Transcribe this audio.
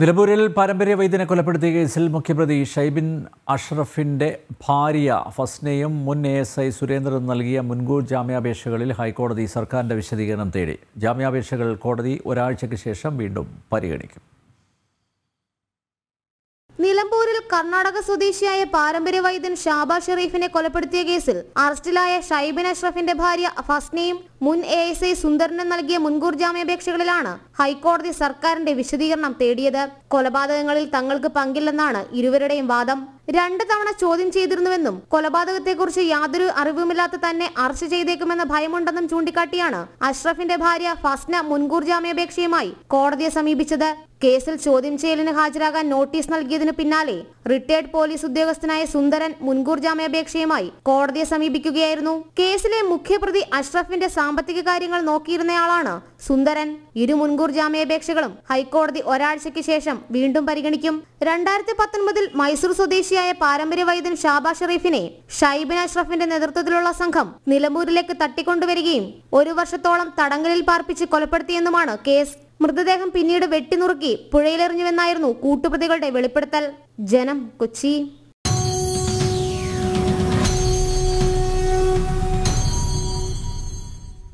നിലമ്പൂരിൽ പാരമ്പര്യ വൈദ്യനെ കൊലപ്പെടുത്തിയ കേസിൽ മുഖ്യപ്രതി ഷൈബിൻ അഷ്റഫിൻ്റെ ഭാര്യ ഫസ്നയും മുൻ എ എസ് ഐ സുരേന്ദ്രനും നൽകിയ മുൻകൂർ ജാമ്യാപേക്ഷകളിൽ ഹൈക്കോടതി സർക്കാരിൻ്റെ വിശദീകരണം തേടി ജാമ്യാപേക്ഷകൾ കോടതി ഒരാഴ്ചയ്ക്ക് ശേഷം വീണ്ടും പരിഗണിക്കും നിലമ്പൂരിൽ കർണാടക സ്വദേശിയായ പാരമ്പര്യ വൈദ്യൻ ഷാബ ഷെറീഫിനെ കൊലപ്പെടുത്തിയ കേസിൽ അറസ്റ്റിലായ ഷൈബിൻ അഷ്റഫിന്റെ ഭാര്യ ഫസ്നയും മുൻ എ എസ് ഐ സുന്ദരനും നൽകിയ മുൻകൂർ ജാമ്യാപേക്ഷകളിലാണ് ഹൈക്കോടതി സർക്കാരിന്റെ വിശദീകരണം തേടിയത് കൊലപാതകങ്ങളിൽ തങ്ങൾക്ക് പങ്കില്ലെന്നാണ് ഇരുവരുടെയും വാദം രണ്ട് തവണ ചോദ്യം ചെയ്തിരുന്നുവെന്നും കൊലപാതകത്തെക്കുറിച്ച് യാതൊരു അറിവുമില്ലാത്ത തന്നെ അറസ്റ്റ് ചെയ്തേക്കുമെന്ന ഭയമുണ്ടെന്നും ചൂണ്ടിക്കാട്ടിയാണ് അഷ്റഫിന്റെ ഭാര്യ ഫസ്ന മുൻകൂർ ജാമ്യാപേക്ഷയുമായി കോടതിയെ സമീപിച്ചത് കേസിൽ ചോദ്യം ചെയ്യലിന് ഹാജരാകാൻ നോട്ടീസ് നൽകിയതിനു പിന്നാലെ റിട്ടയർഡ് പോലീസ് ഉദ്യോഗസ്ഥനായ സുന്ദരൻ മുൻകൂർ ജാമ്യാപേക്ഷയുമായി കോടതിയെ സമീപിക്കുകയായിരുന്നു കേസിലെ മുഖ്യപ്രതി അഷ്റഫിന്റെ സാമ്പത്തിക കാര്യങ്ങൾ നോക്കിയിരുന്നയാളാണ് സുന്ദരൻ ഇരു മുൻകൂർ ജാമ്യാപേക്ഷകളും ഹൈക്കോടതി ഒരാഴ്ചയ്ക്ക് ശേഷം വീണ്ടും പരിഗണിക്കും രണ്ടായിരത്തി പത്തൊൻപതിൽ മൈസൂർ സ്വദേശി സ്വദേശിയായ പാരമ്പര്യ വൈദ്യൻ ഷാബ ഷെറീഫിനെ ഷൈബിൻ അഷ്റഫിന്റെ നേതൃത്വത്തിലുള്ള സംഘം നിലമ്പൂരിലേക്ക് തട്ടിക്കൊണ്ടുവരികയും ഒരു വർഷത്തോളം തടങ്കലിൽ പാർപ്പിച്ച് കൊലപ്പെടുത്തിയെന്നുമാണ് കേസ് മൃതദേഹം പിന്നീട് വെട്ടിനുറുക്കി പുഴയിലെറിഞ്ഞുവെന്നായിരുന്നു കൂട്ടുപ്രതികളുടെ വെളിപ്പെടുത്തൽ ജനം കൊച്ചി